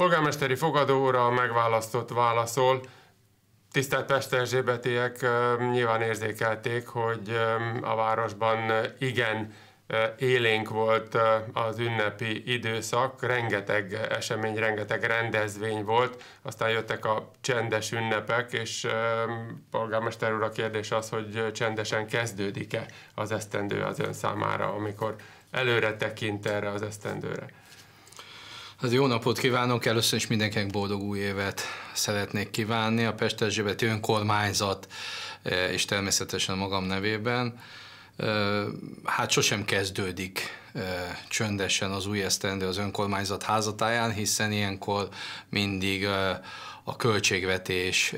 Polgármesteri fogadóra megválasztott válaszol, Tisztelt Pest Erzsébetiek nyilván érzékelték, hogy a városban igen élénk volt az ünnepi időszak, rengeteg esemény, rengeteg rendezvény volt, aztán jöttek a csendes ünnepek, és polgármester úr a kérdés az, hogy csendesen kezdődik-e az esztendő az ön számára, amikor előre tekint erre az esztendőre. Az jó napot kívánok! Először is mindenkinek boldog új évet szeretnék kívánni. A Pest Erzsébeti Önkormányzat e, és természetesen magam nevében. E, hát sosem kezdődik e, csöndesen az új esztendő az önkormányzat házatáján, hiszen ilyenkor mindig a költségvetés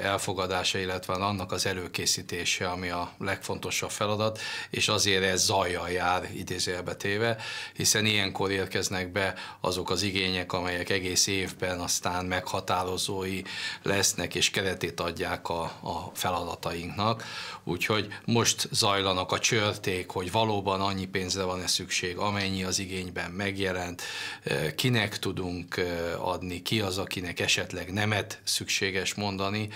elfogadása, illetve hát annak az előkészítése, ami a legfontosabb feladat, és azért ez zajjal jár idézőjelbe téve, hiszen ilyenkor érkeznek be azok az igények, amelyek egész évben aztán meghatározói lesznek, és keretét adják a, a feladatainknak. Úgyhogy most zajlanak a csörték, hogy valóban annyi pénzre van-e szükség, amennyi az igényben megjelent, kinek tudunk adni, ki az, akinek esetleg nem nemet szükséges mondani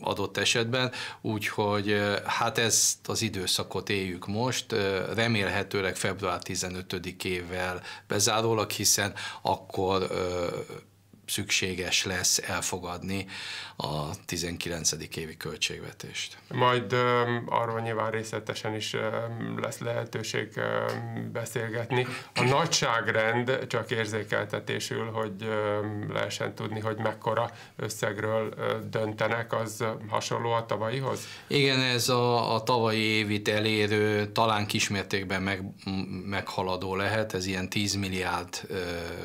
adott esetben, úgyhogy hát ezt az időszakot éljük most, remélhetőleg február 15-ével bezárólag, hiszen akkor szükséges lesz elfogadni a 19. évi költségvetést. Majd arról nyilván részletesen is lesz lehetőség beszélgetni. A nagyságrend csak érzékeltetésül, hogy lehessen tudni, hogy mekkora összegről döntenek, az hasonló a tavalyihoz? Igen, ez a, a tavalyi évit elérő, talán kismértékben meg, meghaladó lehet, ez ilyen 10 milliárd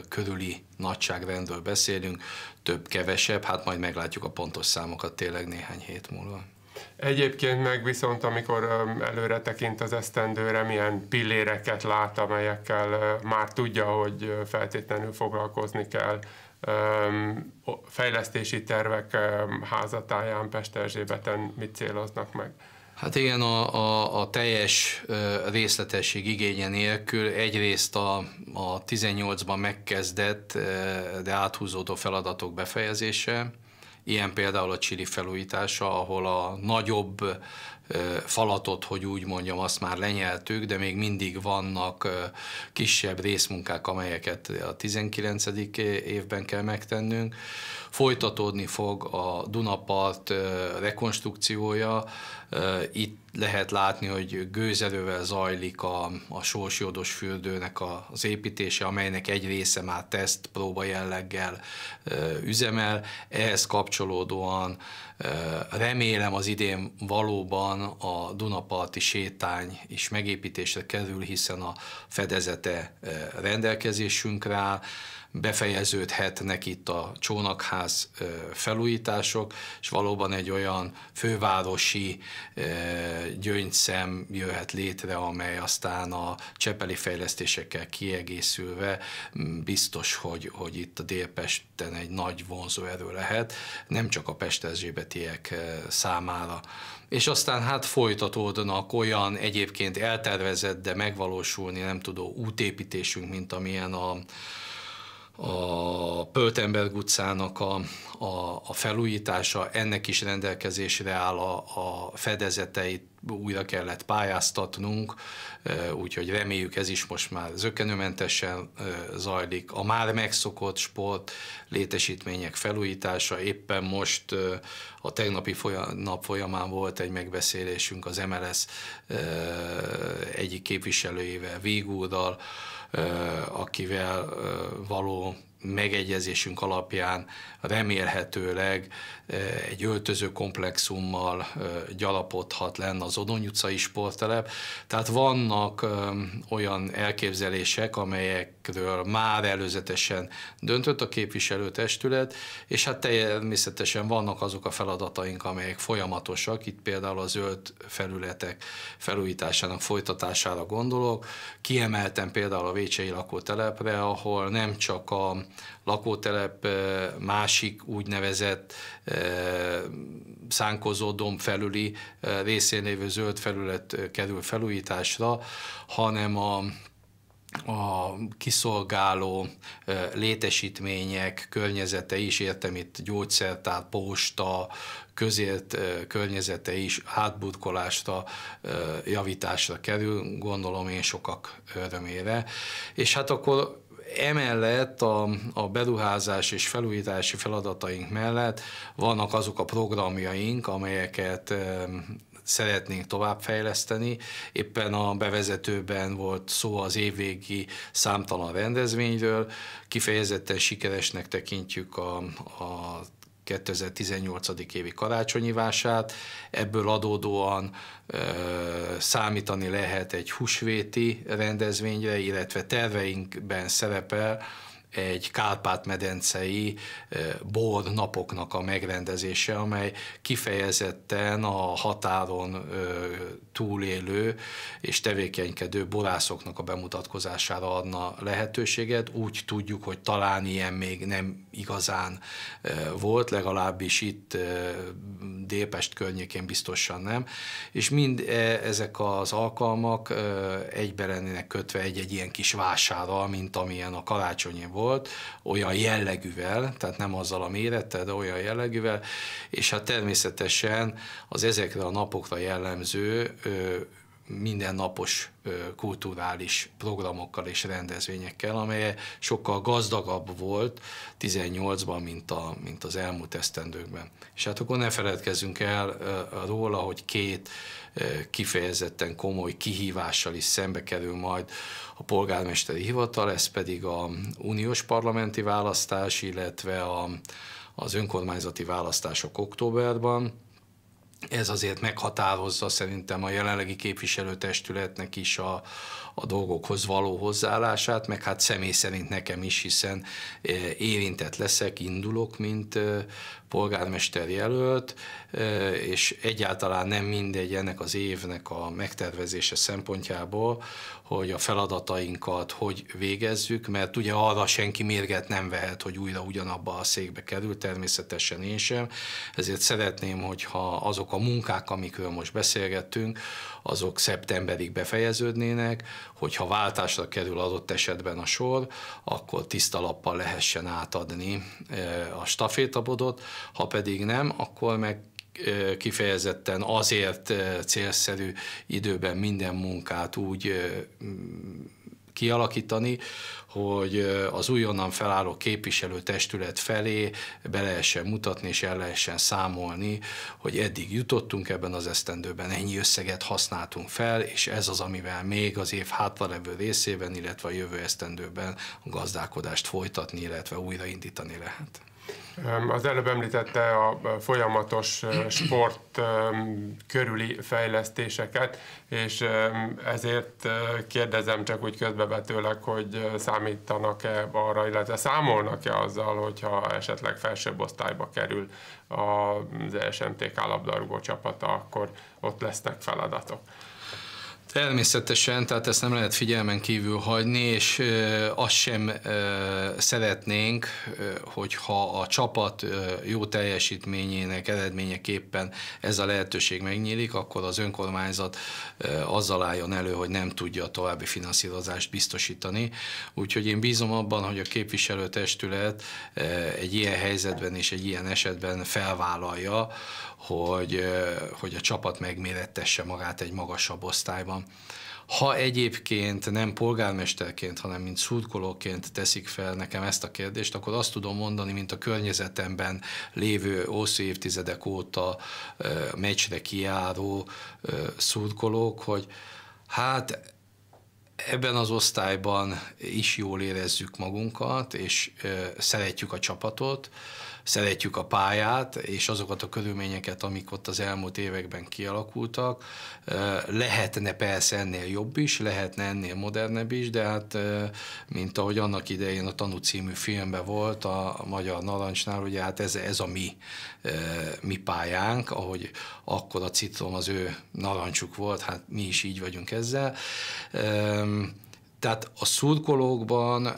körüli nagyságrendről beszélünk, több-kevesebb, hát majd meglátjuk a pontos számokat tényleg néhány hét múlva. Egyébként meg viszont, amikor előre tekint az esztendőre, milyen pilléreket lát, amelyekkel már tudja, hogy feltétlenül foglalkozni kell fejlesztési tervek házatáján Pesterzsébeten mit céloznak meg? Hát igen, a, a, a teljes részletesség igénye nélkül egyrészt a, a 18-ban megkezdett, de áthúzódó feladatok befejezése, ilyen például a Csili felújítása, ahol a nagyobb falatot, hogy úgy mondjam, azt már lenyeltük, de még mindig vannak kisebb részmunkák, amelyeket a 19. évben kell megtennünk. Folytatódni fog a Dunapart rekonstrukciója, itt lehet látni, hogy gőzelővel zajlik a, a sorsjodos fürdőnek a, az építése, amelynek egy része már teszt próba jelleggel üzemel. Ehhez kapcsolódóan remélem az idén valóban a Dunaparti sétány is megépítésre kerül, hiszen a fedezete rendelkezésünkre áll befejeződhetnek itt a csónakház felújítások, és valóban egy olyan fővárosi gyöngyszem jöhet létre, amely aztán a csepeli fejlesztésekkel kiegészülve biztos, hogy, hogy itt a Délpesten egy nagy vonzó erő lehet, nem csak a pesterzsébetiek számára és aztán hát folytatódnak olyan egyébként eltervezett, de megvalósulni nem tudó útépítésünk, mint amilyen a a Pöltenberg utcának a, a, a felújítása, ennek is rendelkezésre áll a, a fedezeteit, újra kellett pályáztatnunk, úgyhogy reméljük ez is most már zökenőmentesen zajlik. A már megszokott sport létesítmények felújítása, éppen most a tegnapi nap folyamán volt egy megbeszélésünk az MLS egyik képviselőjével, Végúrral, akivel való megegyezésünk alapján remélhetőleg eh, egy öltöző komplexummal eh, gyalapodhat lenne az Odony utcai sporttelep. Tehát vannak eh, olyan elképzelések, amelyekről már előzetesen döntött a képviselőtestület, és hát természetesen vannak azok a feladataink, amelyek folyamatosak, itt például a zöld felületek felújításának folytatására gondolok, kiemeltem például a Vécsei lakótelepre, ahol nem csak a lakótelep másik úgynevezett szánkozó domb felüli részén lévő zöld felület kerül felújításra, hanem a a kiszolgáló létesítmények környezete is, értem itt gyógyszertár, posta, közért környezete is átburkolásra, javításra kerül, gondolom én sokak örömére. És hát akkor Emellett a, a beruházás és felújítási feladataink mellett vannak azok a programjaink, amelyeket eh, szeretnénk továbbfejleszteni. Éppen a bevezetőben volt szó az évvégi számtalan rendezvényről. Kifejezetten sikeresnek tekintjük a, a 2018. évi karácsonyi vását, ebből adódóan ö, számítani lehet egy húsvéti rendezvényre, illetve terveinkben szerepel, egy Kárpát-medencei bor napoknak a megrendezése, amely kifejezetten a határon túlélő és tevékenykedő borászoknak a bemutatkozására adna lehetőséget. Úgy tudjuk, hogy talán ilyen még nem igazán volt, legalábbis itt Dépest környékén biztosan nem, és mind e, ezek az alkalmak egybe lennének kötve egy-egy ilyen kis vásárral, mint amilyen a karácsonyi volt, olyan jellegűvel, tehát nem azzal a mérettel, de olyan jellegűvel, és hát természetesen az ezekre a napokra jellemző mindennapos kulturális programokkal és rendezvényekkel, amely sokkal gazdagabb volt 18-ban, mint, a, mint az elmúlt esztendőkben. És hát akkor ne feledkezzünk el róla, hogy két kifejezetten komoly kihívással is szembe kerül majd a polgármesteri hivatal, ez pedig a uniós parlamenti választás, illetve a, az önkormányzati választások októberben ez azért meghatározza szerintem a jelenlegi képviselőtestületnek is a, a dolgokhoz való hozzáállását, meg hát személy szerint nekem is, hiszen eh, érintett leszek, indulok, mint eh, polgármester jelölt, és egyáltalán nem mindegy ennek az évnek a megtervezése szempontjából, hogy a feladatainkat hogy végezzük, mert ugye arra senki mérget nem vehet, hogy újra ugyanabba a székbe kerül, természetesen én sem, ezért szeretném, hogyha azok a munkák, amikről most beszélgettünk, azok szeptemberig befejeződnének, hogyha váltásra kerül adott esetben a sor, akkor tiszta lappal lehessen átadni a stafétabodot, ha pedig nem, akkor meg kifejezetten azért célszerű időben minden munkát úgy kialakítani, hogy az újonnan felálló képviselő testület felé be lehessen mutatni és el lehessen számolni, hogy eddig jutottunk ebben az esztendőben, ennyi összeget használtunk fel, és ez az, amivel még az év hátralevő részében, illetve a jövő esztendőben a gazdálkodást folytatni, illetve újraindítani lehet. Az előbb említette a folyamatos sport körüli fejlesztéseket, és ezért kérdezem csak úgy közbevetőleg, hogy számítanak-e arra, illetve számolnak-e azzal, hogyha esetleg felsőbb osztályba kerül az SMTK labdarúgó csapata, akkor ott lesznek feladatok. Természetesen, tehát ezt nem lehet figyelmen kívül hagyni, és azt sem szeretnénk, hogyha a csapat jó teljesítményének eredményeképpen ez a lehetőség megnyílik, akkor az önkormányzat azzal álljon elő, hogy nem tudja a további finanszírozást biztosítani. Úgyhogy én bízom abban, hogy a képviselőtestület egy ilyen helyzetben és egy ilyen esetben felvállalja, hogy, hogy a csapat megmérettesse magát egy magasabb osztályban. Ha egyébként nem polgármesterként, hanem mint szurkolóként teszik fel nekem ezt a kérdést, akkor azt tudom mondani, mint a környezetemben lévő hosszú évtizedek óta meccsre kiáró szurkolók, hogy hát ebben az osztályban is jól érezzük magunkat, és szeretjük a csapatot, szeretjük a pályát, és azokat a körülményeket, amik ott az elmúlt években kialakultak. Lehetne persze ennél jobb is, lehetne ennél modernebb is, de hát mint ahogy annak idején a Tanú című filmben volt a Magyar Narancsnál, ugye hát ez, ez a mi, mi pályánk, ahogy akkor a citrom az ő narancsuk volt, hát mi is így vagyunk ezzel. Tehát a szurkolókban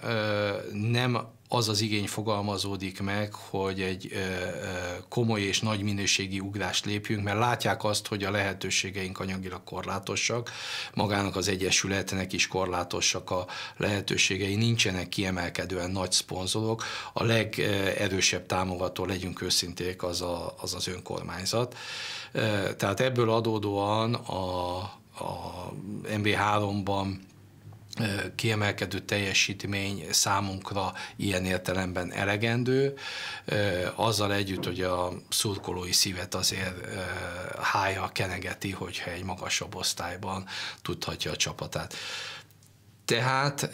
nem az az igény fogalmazódik meg, hogy egy komoly és nagy minőségi ugrást lépjünk, mert látják azt, hogy a lehetőségeink anyagilag korlátosak, magának az Egyesületnek is korlátosak a lehetőségei, nincsenek kiemelkedően nagy szponzorok, a legerősebb támogató, legyünk őszinték, az, a, az az önkormányzat. Tehát ebből adódóan a, a MB3-ban kiemelkedő teljesítmény számunkra ilyen értelemben elegendő, azzal együtt, hogy a szurkolói szívet azért hája kenegeti, hogyha egy magasabb osztályban tudhatja a csapatát. Tehát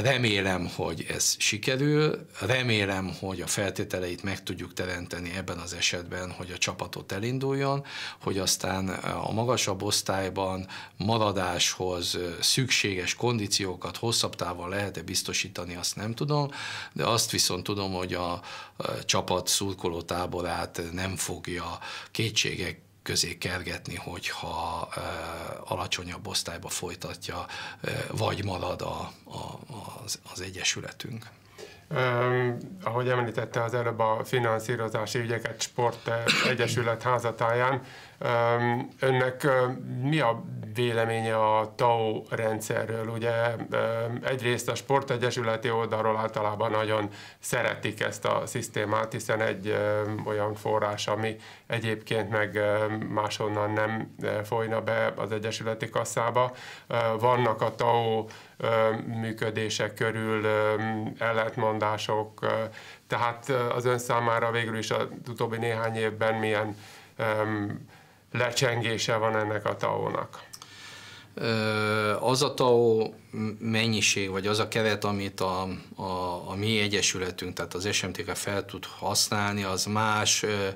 Remélem, hogy ez sikerül, remélem, hogy a feltételeit meg tudjuk teremteni ebben az esetben, hogy a csapatot elinduljon, hogy aztán eh, a magasabb osztályban maradáshoz eh, szükséges kondíciókat hosszabb távon lehet-e biztosítani, azt nem tudom, de azt viszont tudom, hogy a eh, csapat szurkoló táborát nem fogja kétségek közé kergetni, hogyha e, alacsonyabb osztályba folytatja, e, vagy marad a, a, az, az egyesületünk. Um, ahogy említette az előbb a finanszírozási ügyeket Sport Egyesület házatáján, um, önnek um, mi a véleménye a TAO rendszerről? Ugye um, egyrészt a Sport Egyesületi oldalról általában nagyon szeretik ezt a szisztémát, hiszen egy um, olyan forrás, ami egyébként meg um, máshonnan nem folyna be az Egyesületi kasszába. Uh, vannak a TAO működése körül ellentmondások, tehát az ön számára végül is az utóbbi néhány évben milyen lecsengése van ennek a taónak? Az a TAO mennyiség, vagy az a keret, amit a, a, a mi egyesületünk, tehát az SMTK fel tud használni, az más ö,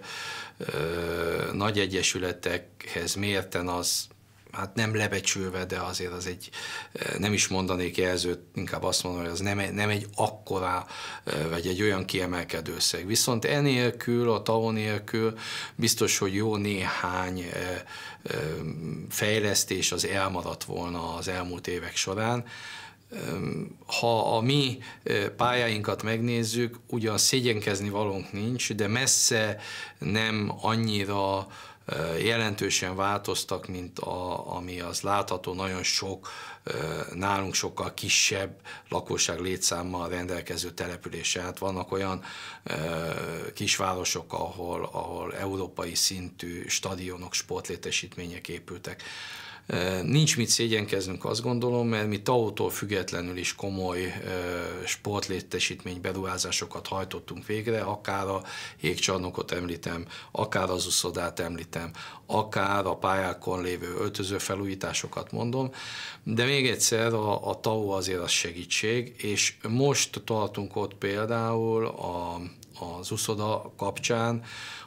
ö, nagy egyesületekhez mérten az hát nem lebecsülve, de azért az egy, eh, nem is mondanék jelzőt, inkább azt mondom, hogy az nem, nem egy akkora, eh, vagy egy olyan kiemelkedő összeg. Viszont enélkül, a TAO nélkül biztos, hogy jó néhány eh, fejlesztés az elmaradt volna az elmúlt évek során. Ehm, ha a mi pályáinkat megnézzük, ugyan szégyenkezni valónk nincs, de messze nem annyira jelentősen változtak, mint a, ami az látható, nagyon sok, nálunk sokkal kisebb lakosság létszámmal rendelkező település. Hát vannak olyan kisvárosok, ahol, ahol európai szintű stadionok, sportlétesítmények épültek. Nincs mit szégyenkeznünk, azt gondolom, mert mi TAO-tól függetlenül is komoly sportlétesítmény beruházásokat hajtottunk végre, akár a jégcsarnokot említem, akár az uszodát említem, akár a pályákon lévő öltöző felújításokat mondom, de még egyszer a, a TAO azért az segítség, és most tartunk ott például a, az uszoda kapcsán,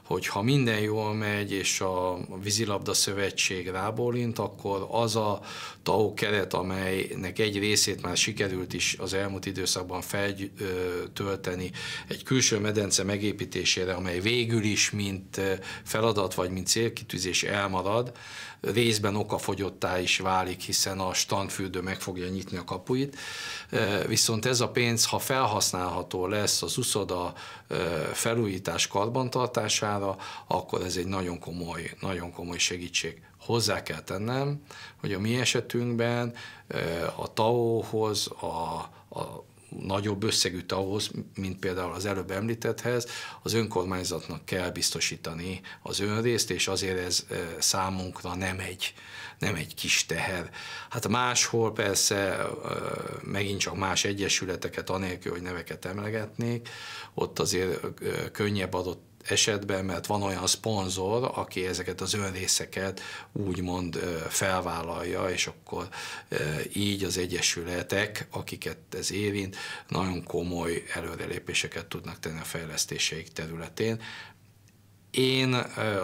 hogy ha minden jól megy, és a vízilabda szövetség rábólint, akkor az a TAO keret, amelynek egy részét már sikerült is az elmúlt időszakban feltölteni egy külső medence megépítésére, amely végül is, mint feladat vagy mint célkitűzés elmarad, részben okafogyottá is válik, hiszen a standfürdő meg fogja nyitni a kapuit. Viszont ez a pénz, ha felhasználható lesz az uszoda felújítás karbantartására, csinálva, akkor ez egy nagyon komoly, nagyon komoly segítség. Hozzá kell tennem, hogy a mi esetünkben a TAO-hoz, a, a nagyobb összegű tavhoz, mint például az előbb említetthez, az önkormányzatnak kell biztosítani az önrészt, és azért ez számunkra nem egy, nem egy kis teher. Hát máshol persze megint csak más egyesületeket, anélkül, hogy neveket emlegetnék, ott azért könnyebb adott esetben, mert van olyan szponzor, aki ezeket az önrészeket úgymond felvállalja, és akkor így az egyesületek, akiket ez érint, nagyon komoly előrelépéseket tudnak tenni a fejlesztéseik területén. Én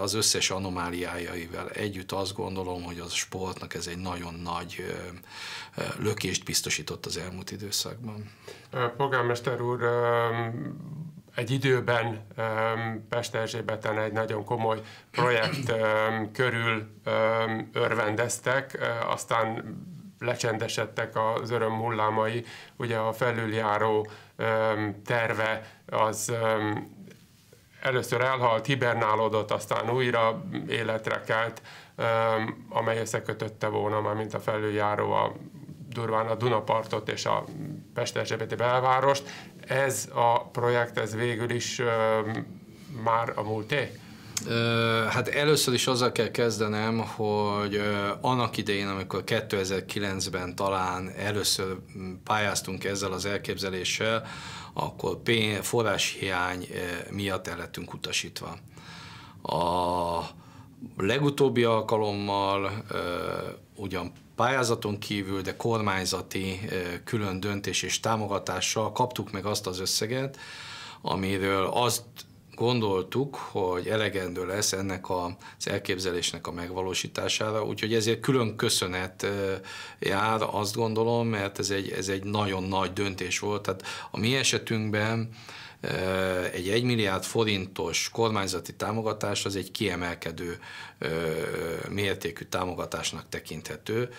az összes anomáliájaival együtt azt gondolom, hogy az sportnak ez egy nagyon nagy lökést biztosított az elmúlt időszakban. Polgármester úr, egy időben Pest Erzsébeten egy nagyon komoly projekt körül örvendeztek, aztán lecsendesedtek az öröm hullámai, ugye a felüljáró terve az először elhalt, hibernálódott, aztán újra életre kelt, amely összekötötte volna már, mint a felüljáró a durván a Dunapartot és a Pesterzsebeti belvárost. Ez a projekt, ez végül is már a múlté? Hát először is azzal kell kezdenem, hogy annak idején, amikor 2009-ben talán először pályáztunk ezzel az elképzeléssel, akkor forráshiány miatt el lettünk utasítva. A legutóbbi alkalommal ugyan Pályázaton kívül, de kormányzati külön döntés és támogatással kaptuk meg azt az összeget, amiről azt gondoltuk, hogy elegendő lesz ennek az elképzelésnek a megvalósítására, úgyhogy ezért külön köszönet jár, azt gondolom, mert ez egy, ez egy nagyon nagy döntés volt. Tehát a mi esetünkben egy 1 milliárd forintos kormányzati támogatás az egy kiemelkedő mértékű támogatásnak tekinthető.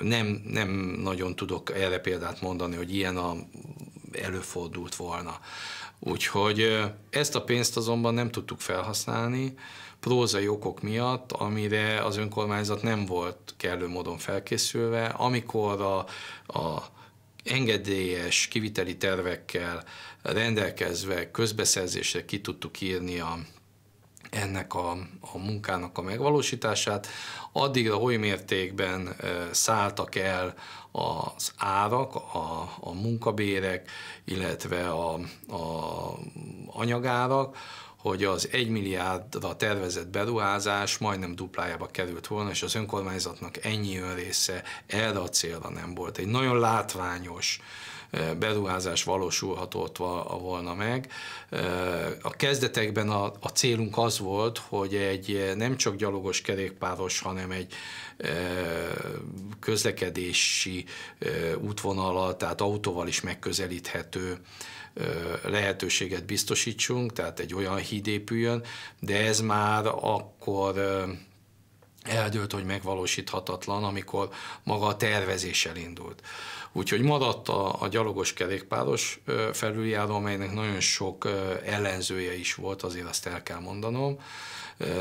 Nem, nem nagyon tudok erre példát mondani, hogy ilyen a, előfordult volna. Úgyhogy ezt a pénzt azonban nem tudtuk felhasználni, prózai okok miatt, amire az önkormányzat nem volt kellő módon felkészülve. Amikor a, a engedélyes kiviteli tervekkel rendelkezve közbeszerzésre ki tudtuk írni a, ennek a, a munkának a megvalósítását. Addigra oly mértékben szálltak el az árak, a, a munkabérek, illetve a, a anyagárak, hogy az 1 milliárdra tervezett beruházás majdnem duplájába került volna, és az önkormányzatnak ennyi önrésze erre a célra nem volt. Egy nagyon látványos uh, beruházás valósulhatott volna meg. A kezdetekben a, a célunk az volt, hogy egy nem csak gyalogos kerékpáros, hanem egy e, közlekedési e, útvonalat, tehát autóval is megközelíthető e, lehetőséget biztosítsunk, tehát egy olyan híd épüljön, de ez már akkor eldőlt, hogy megvalósíthatatlan, amikor maga a tervezés elindult. Úgyhogy maradt a, a gyalogos kerékpáros felüljáró, amelynek nagyon sok ellenzője is volt, azért azt el kell mondanom.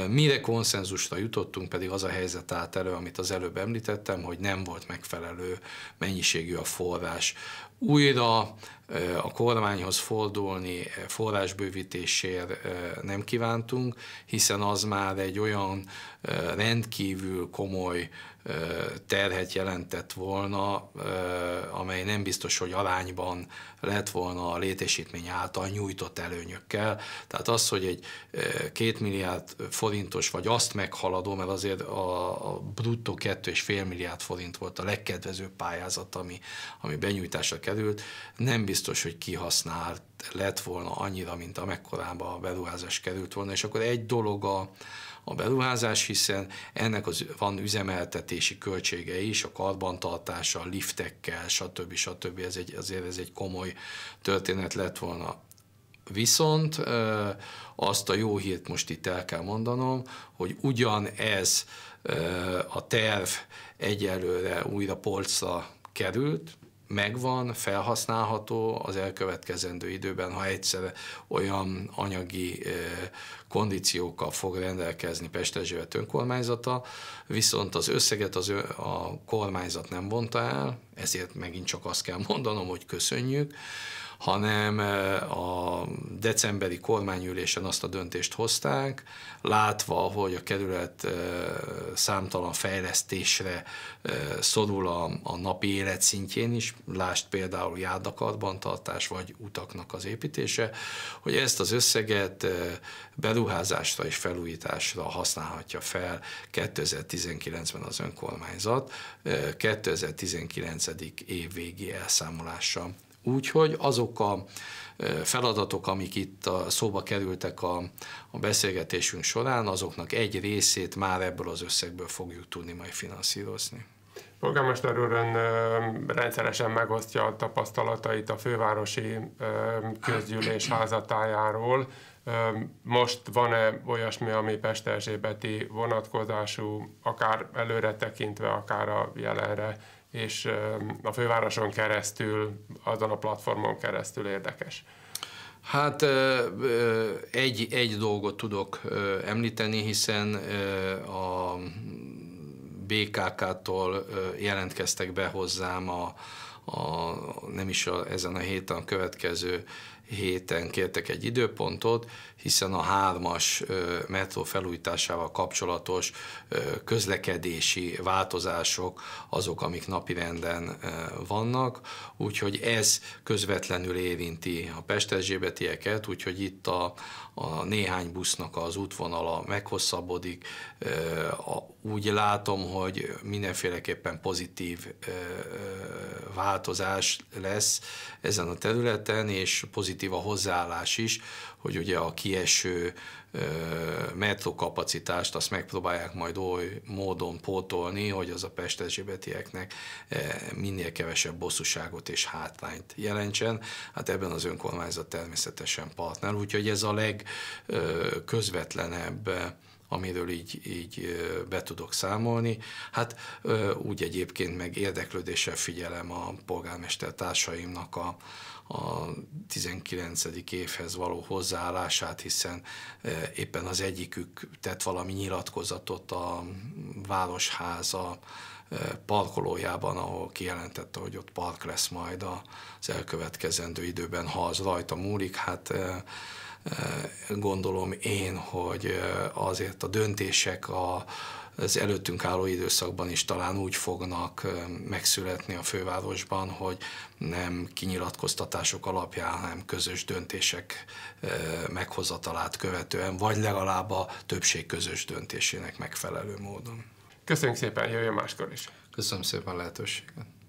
Mire konszenzusra jutottunk, pedig az a helyzet állt elő, amit az előbb említettem, hogy nem volt megfelelő mennyiségű a forrás. Újra a kormányhoz fordulni forrásbővítésért nem kívántunk, hiszen az már egy olyan rendkívül komoly terhet jelentett volna, amely nem biztos, hogy arányban lett volna a létesítmény által nyújtott előnyökkel. Tehát az, hogy egy két milliárd forintos, vagy azt meghaladó, mert azért a bruttó kettő és fél milliárd forint volt a legkedvezőbb pályázat, ami, ami benyújtásra került, nem biztos, hogy kihasznált lett volna annyira, mint amekkorában a beruházás került volna. És akkor egy dolog a, a beruházás, hiszen ennek az van üzemeltetési költsége is, a karbantartása, a liftekkel, stb. stb. Ez egy, azért ez egy komoly történet lett volna. Viszont azt a jó hírt most itt el kell mondanom, hogy ugyanez a terv egyelőre újra polcra került, megvan, felhasználható az elkövetkezendő időben, ha egyszer olyan anyagi kondíciókkal fog rendelkezni Pesterzsébet önkormányzata, viszont az összeget az a kormányzat nem vonta el, ezért megint csak azt kell mondanom, hogy köszönjük, hanem a decemberi kormányülésen azt a döntést hozták, látva, hogy a kerület számtalan fejlesztésre szorul a, a napi élet szintjén is, lást például járdakarban tartás vagy utaknak az építése, hogy ezt az összeget beruházásra és felújításra használhatja fel 2019-ben az önkormányzat, 2019. év végi elszámolása Úgyhogy azok a feladatok, amik itt a szóba kerültek a, a beszélgetésünk során, azoknak egy részét már ebből az összegből fogjuk tudni majd finanszírozni. Polgármester úr ön rendszeresen megosztja a tapasztalatait a fővárosi közgyűlés házatájáról. Most van-e olyasmi, ami Pest vonatkozású, akár előre tekintve, akár a jelenre és a fővároson keresztül, azon a platformon keresztül érdekes. Hát egy, egy dolgot tudok említeni, hiszen a BKK-tól jelentkeztek be hozzám a, a nem is a, ezen a héten a következő héten kértek egy időpontot, hiszen a hármas metró felújításával kapcsolatos közlekedési változások azok, amik napirenden vannak, úgyhogy ez közvetlenül érinti a pesterzsébetieket, úgyhogy itt a, a néhány busznak az útvonala meghosszabbodik. Úgy látom, hogy mindenféleképpen pozitív változás lesz ezen a területen, és pozitív a hozzáállás is, hogy ugye a kieső kapacitást, azt megpróbálják majd oly módon pótolni, hogy az a pestezsébetieknek minél kevesebb bosszúságot és hátrányt jelentsen. Hát ebben az önkormányzat természetesen partner, úgyhogy ez a legközvetlenebb amiről így, így be tudok számolni. Hát úgy egyébként meg érdeklődéssel figyelem a polgármester társaimnak a, a 19. évhez való hozzáállását, hiszen e, éppen az egyikük tett valami nyilatkozatot a Városháza e, parkolójában, ahol kijelentette, hogy ott park lesz majd az elkövetkezendő időben, ha az rajta múlik, hát e, gondolom én, hogy azért a döntések, a, az előttünk álló időszakban is talán úgy fognak megszületni a fővárosban, hogy nem kinyilatkoztatások alapján, hanem közös döntések meghozatalát követően, vagy legalább a többség közös döntésének megfelelő módon. Köszönjük szépen, jöjjön máskor is. Köszönöm szépen a lehetőséget.